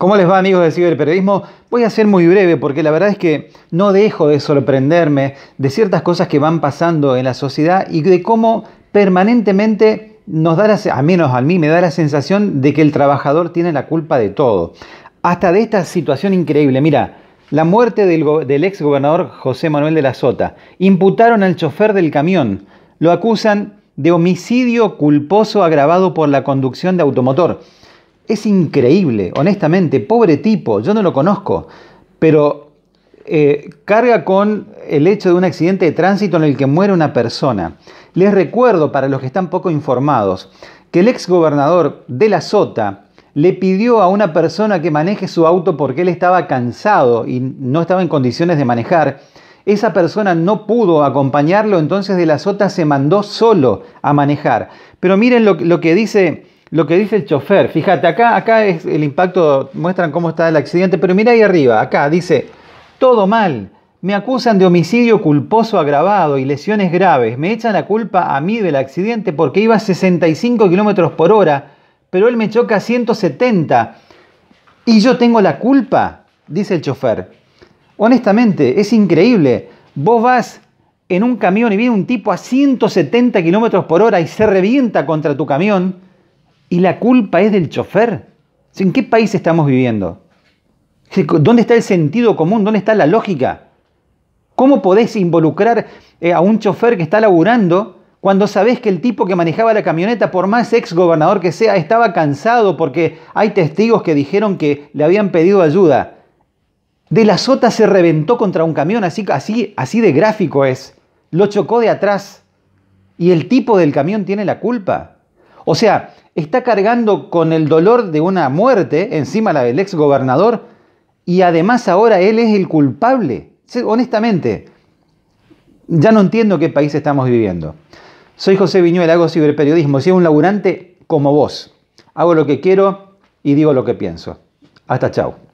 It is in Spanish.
¿Cómo les va amigos de Ciberperiodismo? Voy a ser muy breve porque la verdad es que no dejo de sorprenderme de ciertas cosas que van pasando en la sociedad y de cómo permanentemente nos da, la, a menos a mí me da la sensación de que el trabajador tiene la culpa de todo. Hasta de esta situación increíble, mira, la muerte del, del ex gobernador José Manuel de la Sota. Imputaron al chofer del camión. Lo acusan de homicidio culposo agravado por la conducción de automotor. Es increíble, honestamente, pobre tipo, yo no lo conozco, pero eh, carga con el hecho de un accidente de tránsito en el que muere una persona. Les recuerdo, para los que están poco informados, que el ex gobernador de la Sota le pidió a una persona que maneje su auto porque él estaba cansado y no estaba en condiciones de manejar. Esa persona no pudo acompañarlo, entonces de la Sota se mandó solo a manejar. Pero miren lo que dice lo que dice el chofer. Fíjate, acá, acá es el impacto, muestran cómo está el accidente, pero mira ahí arriba, acá dice, todo mal, me acusan de homicidio culposo agravado y lesiones graves, me echan la culpa a mí del accidente porque iba a 65 kilómetros por hora, pero él me choca a 170 y yo tengo la culpa, dice el chofer. Honestamente, es increíble. Vos vas en un camión y viene un tipo a 170 kilómetros por hora y se revienta contra tu camión y la culpa es del chofer. ¿En qué país estamos viviendo? ¿Dónde está el sentido común? ¿Dónde está la lógica? ¿Cómo podés involucrar eh, a un chofer que está laburando cuando sabés que el tipo que manejaba la camioneta, por más ex gobernador que sea, estaba cansado porque hay testigos que dijeron que le habían pedido ayuda? De la sota se reventó contra un camión, así, así, así de gráfico es. Lo chocó de atrás. Y el tipo del camión tiene la culpa. O sea, está cargando con el dolor de una muerte encima la del ex gobernador y además ahora él es el culpable. Honestamente, ya no entiendo qué país estamos viviendo. Soy José Viñuel, hago ciberperiodismo, soy un laburante como vos. Hago lo que quiero y digo lo que pienso. Hasta chao.